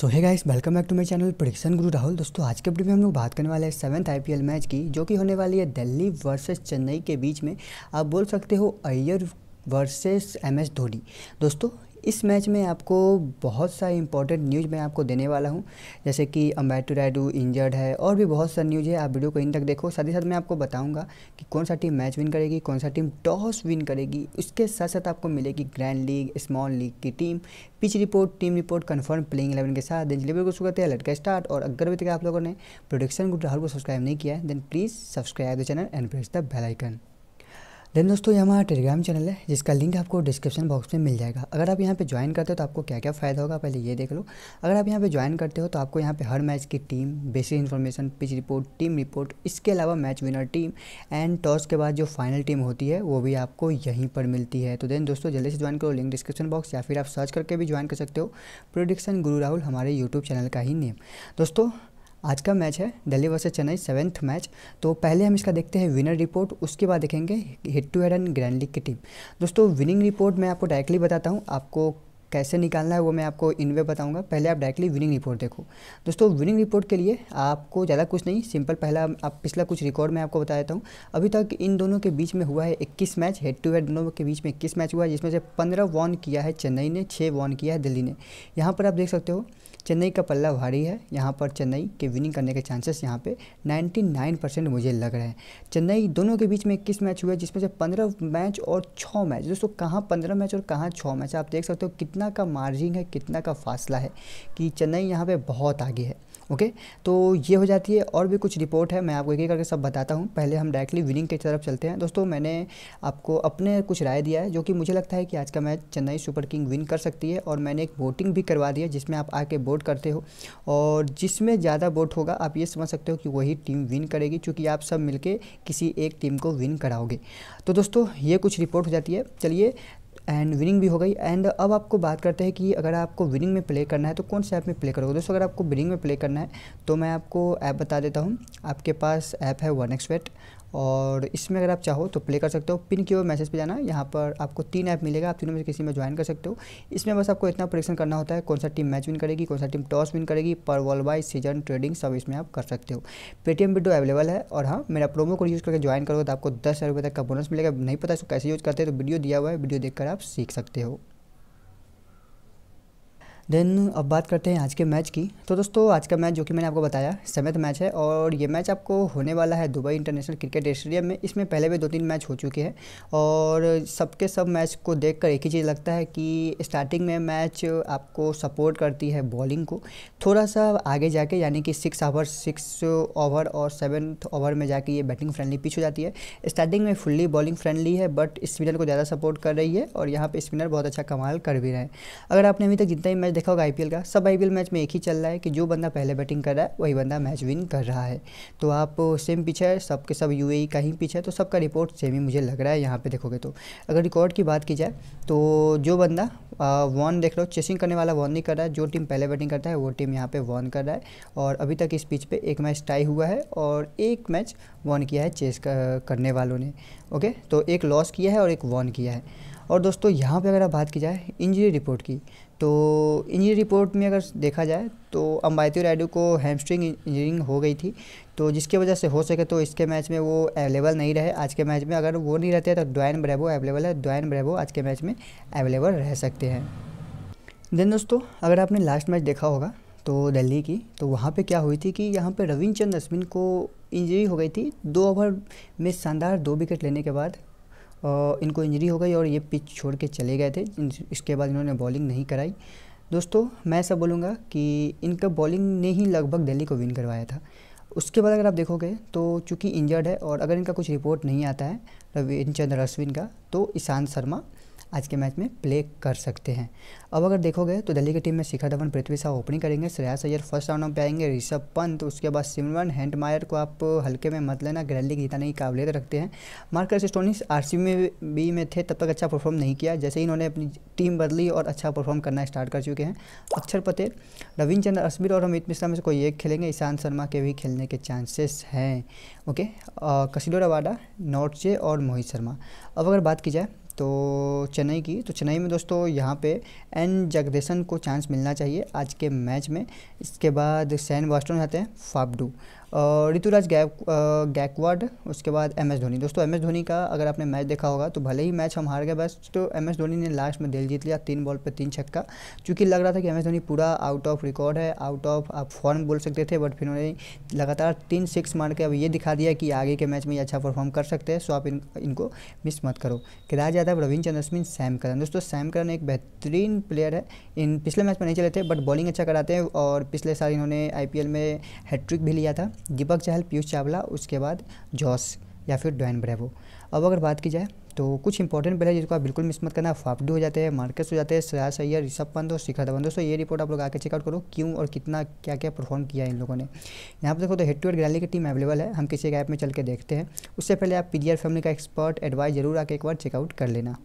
so hi guys welcome back to my channel prediction Guru Rahul दोस्तों आज के अपडेट में हम लोग बात करने वाले हैं सेवन्थ आईपीएल मैच की जो कि होने वाली है दिल्ली वर्सेस चेन्नई के बीच में आप बोल सकते हो Iyer versus M S Dhoni दोस्तों इस मैच में आपको बहुत सारी इंपॉर्टेंट न्यूज़ मैं आपको देने वाला हूँ जैसे कि अम्बैटू रायडू इंजर्ड है और भी बहुत सारी न्यूज़ है आप वीडियो को इन तक देखो साथ ही साथ मैं आपको बताऊँगा कि कौन सा टीम मैच विन करेगी कौन सा टीम टॉस विन करेगी उसके साथ साथ आपको मिलेगी ग्रैंड लीग स्मॉल लीग की team pitch report team report confirm playing eleven के साथ देन डिलीवरी को शुरू है का स्टार्ट और अगर भी तक आप लोगों ने प्रोडक्शन गुड राहुल को सब्सक्राइब नहीं किया है then please subscribe the channel and press the bell icon then दोस्तों ये हमारा टेलीग्राम चैनल है जिसका लिंक आपको डिस्क्रिप्शन बॉक्स में मिल जाएगा अगर आप यहाँ पे ज्वाइन करते हो तो आपको क्या क्या फ़ायदा होगा पहले ये देख लो अगर आप यहाँ पे ज्वाइन करते हो तो आपको यहाँ पे हर मैच की team basic information pitch report team report इसके अलावा match winner team and toss के बाद जो फाइनल टीम होती है वो भी आपको यहीं पर मिलती है तो देन दोस्तों जल्दी से ज्वाइन करो लिंक डिस्क्रिप्शन बॉक्स या फिर आप सर्च करके भी ज्वाइन कर सकते हो प्रोडिक्शन गुरु राहुल हमारे यूट्यूब चैनल का ही नेम दोस्तों आज का मैच है Delhi versus Chennai seventh match तो पहले हम इसका देखते हैं विनर रिपोर्ट उसके बाद देखेंगे head to head and grand league की टीम दोस्तों विनिंग रिपोर्ट मैं आपको डायरेक्टली बताता हूँ आपको कैसे निकालना है वो मैं आपको इन वे बताऊंगा पहले आप डायरेक्टली विनिंग रिपोर्ट देखो दोस्तों विनिंग रिपोर्ट के लिए आपको ज़्यादा कुछ नहीं सिंपल पहला आप पिछला कुछ रिकॉर्ड मैं आपको बता देता हूँ अभी तक इन दोनों के बीच में हुआ है इक्कीस मैच हेड टू हेड दोनों के बीच में इक्कीस मैच हुआ है जिसमें से पंद्रह वॉन किया है चेन्नई ने छः वॉन किया है दिल्ली ने यहाँ पर आप देख सकते हो चेन्नई का पल्ला भारी है यहाँ पर चेन्नई के विनिंग करने के चांसेस यहाँ पे 99 परसेंट मुझे लग रहे हैं चेन्नई दोनों के बीच में इक्कीस मैच हुए जिसमें से पंद्रह मैच और छः मैच दोस्तों कहाँ पंद्रह मैच और कहाँ छः मैच आप देख सकते हो कितना का मार्जिन है कितना का फासला है कि चेन्नई यहाँ पर बहुत आगे है ओके तो ये हो जाती है और भी कुछ रिपोर्ट है मैं आपको एक एक करके सब बताता हूँ पहले हम डायरेक्टली विनिंग की तरफ चलते हैं दोस्तों मैंने आपको अपने कुछ राय दिया है जो कि मुझे लगता है कि आज का match Chennai super king win कर सकती है और मैंने एक वोटिंग भी करवा दिया है जिसमें आप आके वोट करते हो और जिसमें ज़्यादा वोट होगा आप ये समझ सकते हो कि वही टीम विन करेगी चूँकि आप सब मिलकर किसी एक टीम को विन कराओगे तो दोस्तों ये कुछ रिपोर्ट हो जाती है चलिए एंड विनिंग भी हो गई एंड अब आपको बात करते हैं कि अगर आपको विनिंग में प्ले करना है तो कौन से ऐप में प्ले करोगे दोस्तों अगर आपको विनिंग में प्ले करना है तो मैं आपको ऐप बता देता हूँ आपके पास ऐप है वन एक्सवेट और इसमें अगर आप चाहो तो प्ले कर सकते हो पिन की ओर मैसेज पे जाना यहाँ पर आपको तीन ऐप मिलेगा आप तीनों में से किसी में ज्वाइन कर सकते हो इसमें बस आपको इतना प्रेक्शन करना होता है कौन सा टीम मैच विन करेगी कौन सा टीम टॉस विन करेगी पर वर्ल्ड वाइज सीजन ट्रेडिंग सब इसमें आप कर सकते हो पेटीएम वीडियो अवेलेबल है और हाँ मेरा प्रोमो कोड यूज़ करके ज्वाइन करोगे तो आपको दस हज़ार रुपये तक का बोनस मिलेगा नहीं पता इसको कैसे यूज़ करते हैं तो वीडियो दिया हुआ है वीडियो देखकर आप सीख सकते हो देन अब बात करते हैं आज के मैच की तो दोस्तों आज का मैच जो कि मैंने आपको बताया सेवेंथ मैच है और ये मैच आपको होने वाला है दुबई इंटरनेशनल क्रिकेट स्टेडियम में इसमें पहले भी दो तीन मैच हो चुके हैं और सबके सब मैच को देखकर एक ही चीज़ लगता है कि स्टार्टिंग में मैच आपको सपोर्ट करती है बॉलिंग को थोड़ा सा आगे जाके यानी कि सिक्स आवर सिक्स ओवर और सेवन्थ ओवर में जाके ये बैटिंग फ्रेंडली पिच हो जाती है स्टार्टिंग में फुल्ली बॉलिंग फ्रेंडली है बट स्पिनर को ज़्यादा सपोर्ट कर रही है और यहाँ पर स्पिनर बहुत अच्छा कमाल कर भी रहे हैं अगर आपने अभी तक जितना ही मैच मैच देखा होगा आई का सब आई मैच में एक ही चल रहा है कि जो बंदा पहले बैटिंग कर रहा है वही बंदा मैच विन कर रहा है तो आप सेम पीछे है सबके सब यू ए e का ही पीछे है तो सबका रिपोर्ट सेम ही मुझे लग रहा है यहाँ पर देखोगे तो अगर रिकॉर्ड की बात की जाए तो जो बंदा वॉन देख लो चेसिंग करने वाला वॉन नहीं कर रहा है जो टीम पहले बैटिंग करता है वो टीम यहाँ पे वॉन कर रहा है और अभी तक इस पिच पे एक मैच टाई हुआ है और एक मैच वॉन किया है चेस करने वालों ने ओके तो एक लॉस किया है और एक वॉन किया है और दोस्तों यहाँ पे अगर आप बात की जाए इंजरी रिपोर्ट की तो इंजरी रिपोर्ट में अगर देखा जाए तो अम्बायती रायडू को हैमस्ट्रिंग इंजरिंग हो गई थी तो जिसकी वजह से हो सके तो इसके मैच में वो अवेलेबल नहीं रहे आज के मैच में अगर वो नहीं रहते तो ड्वाइन ब्रेबो अवेलेबल है ड्वाइन ब्रेबो आज के मैच में अवेलेबल रह सकते हैं देन दोस्तों अगर आपने लास्ट मैच देखा होगा तो दिल्ली की तो वहाँ पे क्या हुई थी कि यहाँ पे रविंद्र चंद अश्विन को इंजरी हो गई थी दो ओवर में शानदार दो विकेट लेने के बाद इनको इंजरी हो गई और ये पिच छोड़ के चले गए थे इसके बाद इन्होंने बॉलिंग नहीं कराई दोस्तों मैं ऐसा बोलूँगा कि इनका बॉलिंग ने ही लगभग दिल्ली को विन करवाया था उसके बाद अगर आप देखोगे तो चूँकि इंजर्ड है और अगर इनका कुछ रिपोर्ट नहीं आता है रविचंद्र चंद्र अश्विन का तो ईशांत शर्मा आज के मैच में प्ले कर सकते हैं अब अगर देखोगे तो दिल्ली की टीम में शिखर धवन पृथ्वी शाह ओपनिंग करेंगे श्रेयस अय्यर फर्स्ट राउंड में पे आएंगे ऋषभ पंत उसके बाद सिमरन हैंडमायर को आप हल्के में मत लेना ग्रैंडली जिताने की काबिलियत रखते हैं मार्कस स्टोनिस आर में बी में थे तब तक अच्छा परफॉर्म नहीं किया जैसे ही इन्होंने अपनी टीम बदली और अच्छा परफॉर्म करना स्टार्ट कर चुके हैं अक्षर पटेल रविंद्र अश्मीर और अमित मिश्रा में से कोई एक खेलेंगे ईशांत शर्मा के भी खेलने के चांसेस हैं ओके कसिलो रवाडा नॉर्थ और मोहित शर्मा अब अगर बात की जाए तो चेन्नई की तो चेन्नई में दोस्तों यहाँ पे एन जगदेशन को चांस मिलना चाहिए आज के मैच में इसके बाद सैन वास्टन जाते हैं फाबडू ऋतुराज गैक गैकवाड उसके बाद एम एस धोनी दोस्तों एम एस धोनी का अगर आपने मैच देखा होगा तो भले ही मैच हम हार गए बस तो एम एस धोनी ने लास्ट में दिल जीत लिया तीन बॉल पर तीन छक्का चूँकि लग रहा था कि एम एस धोनी पूरा आउट ऑफ रिकॉर्ड है आउट ऑफ आप फॉर्म बोल सकते थे बट फिर उन्होंने लगातार तीन सिक्स मार के अब ये दिखा दिया कि आगे के मैच में ये अच्छा परफॉर्म कर सकते हैं सो आप इन इनको मिस मत करो केदार यादव रविंद्र अश्विन सैम करन दोस्तों सैम करन एक बेहतरीन प्लेयर है इन पिछले मैच में नहीं चले थे बट बॉलिंग अच्छा कराते हैं और पिछले साल इन्होंने आई में हैट्रिक भी लिया था दीपक चाहल पीयूष चावला उसके बाद जॉस या फिर डोन ब्रेवो अब अगर बात की जाए तो कुछ इंपॉर्टेंट प्लेयर जिसको आप बिल्कुल मिस मत करना फाफडू हो जाते हैं मार्केस हो जाते हैं सया अय्यर ऋषभ पंत और शिखर धवन दोस्तों ये रिपोर्ट आप लोग आके चेकआउट करो क्यों और कितना क्या क्या परफॉर्म किया है इन लोगों ने यहाँ पर देखो तो हेड टू हेड ग्रैली की टीम अवेलेबल है हम किसी एक ऐप में चल के देखते हैं उससे पहले आप पी फैमिली का एक्सपर्ट एडवाइस जरूर आके एक बार चेकआउट कर लेना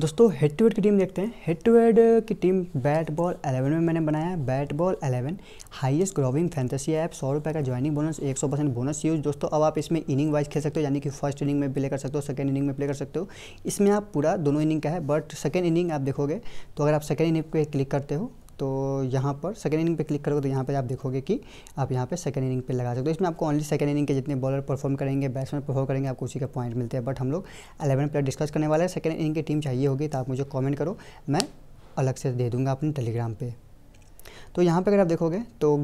दोस्तों हेड टू हेड की टीम देखते हैं हेड टू हेड की टीम बैट बॉल एलेवन में मैंने बनाया है bat ball eleven highest growing fantasy app सौ रुपये का ज्वाइनिंग बोनस एक सौ परसेंट बोनस यूज दोस्तों अब आप इसमें इनिंग वाइज खेल सकते हो यानी कि फर्स्ट इनिंग में प्ले कर सकते हो सेकेंड इनिंग में प्ले कर सकते हो इसमें आप पूरा दोनों इनिंग का है बट सेकेंड इनिंग आप देखोगे तो अगर आप सेकेंड इनिंग पर क्लिक करते हो तो यहाँ पर सेकेंड इनिंग पे क्लिक करोगे तो यहाँ पर आप देखोगे कि आप यहाँ पे सेकेंड इनिंग पे लगा सकते हो इसमें आपको ओनली सेकेंड इनिंग के जितने बॉलर परफॉर्म करेंगे बैट्समैन परफॉर्म करेंगे आपको उसी के पॉइंट मिलते हैं बट हम लोग अलेवन प्लेयर डिस्कस करने वाले हैं सेकेंड इनिंग की टीम चाहिए होगी तो आप मुझे कॉमेंट करो मैं अलग से दे दूँगा अपने टेलीग्राम पर तो यहाँ पर अगर आप देखोगे तो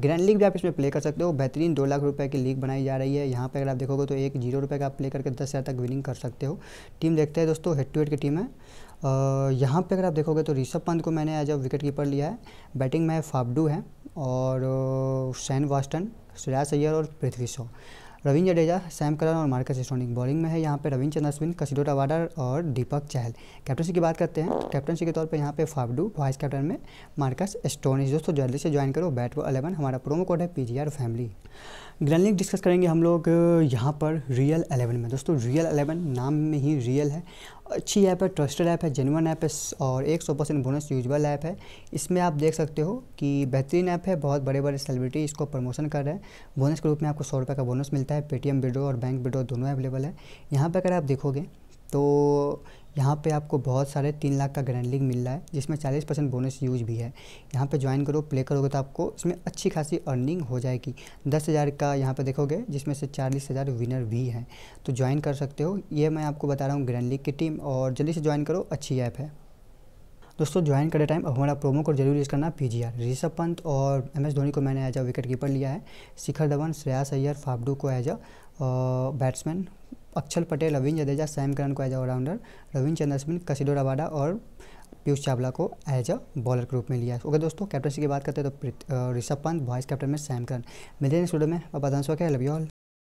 ग्रैंड लीग भी आप इसमें प्ले कर सकते हो बेहतरीन दो लाख रुपए की लीग बनाई जा रही है यहाँ पे अगर आप देखोगे तो एक जीरो रुपये का आप प्ले करके दस हज़ार तक विनिंग कर सकते हो टीम देखते हैं दोस्तों हेड टू हेड की टीम है यहाँ पे अगर आप देखोगे तो ऋषभ पंत को मैंने एज अ विकेट कीपर लिया है बैटिंग में फाफडू है और शैन वास्टन श्रेयस अय्यर और पृथ्वी शॉ रविंद्र जडेजा सैम करन और मार्कस स्टोनिक बॉलिंग में है यहाँ पे रविंद्र अश्विन कसिडो टवाडर और दीपक चहल कैप्टनशिप की बात करते हैं कैप्टनसी के तौर पे यहाँ पे फाफडू वाइस कैप्टन में मार्कस स्टोनिस दोस्तों जल्दी से ज्वाइन करो बैट वो अलेवन हमारा प्रोमो कोड है पी फैमिली ग्रैंडलिंग डिस्कस करेंगे हम लोग यहाँ पर रियल एलेवन में दोस्तों रियल एलेवन नाम में ही रियल है अच्छी ऐप है ट्रस्टेड ऐप है जेनुअन ऐप है और एक सौ परसेंट बोनस यूजबल ऐप है इसमें आप देख सकते हो कि बेहतरीन ऐप है बहुत बड़े बड़े सेलिब्रिटी इसको प्रमोशन कर रहे हैं बोनस के रूप में आपको सौ रुपये का बोनस मिलता है पेटीएम विड्रो और बैंक विड्रो दोनों अवेलेबल है यहाँ पर अगर आप देखोगे तो यहाँ पे आपको बहुत सारे तीन लाख का ग्रैंड लीग मिल रहा है जिसमें चालीस परसेंट बोनस यूज भी है यहाँ पे ज्वाइन करो प्ले करोगे तो आपको इसमें अच्छी खासी अर्निंग हो जाएगी दस हज़ार का यहाँ पे देखोगे जिसमें से चालीस हज़ार विनर भी हैं तो ज्वाइन कर सकते हो ये मैं आपको बता रहा हूँ ग्रैंड लीग की टीम और जल्दी से ज्वाइन करो अच्छी ऐप है दोस्तों ज्वाइन करते टाइम हमारा प्रोमो कोड जरूर यूज़ करना P G R Rishabh Pant और एम एस धोनी को मैंने एज अ विकेट कीपर लिया है शिखर धवन श्रेयास अय्यर फाफडू को as a batsman Axar Patel Ravindra Jadeja Sam Curran को as all rounder Ravindra Ashwin Kagiso Rabada और पीयूष चावला को एज अ बॉलर के रूप में लिया ओके दोस्तों कैप्टनसी की बात करते हैं तो ऋषभ पंत वाइस कैप्टन में सैम करन मिलते हैं स्टूडियो में अब आदान सो लव यू ऑल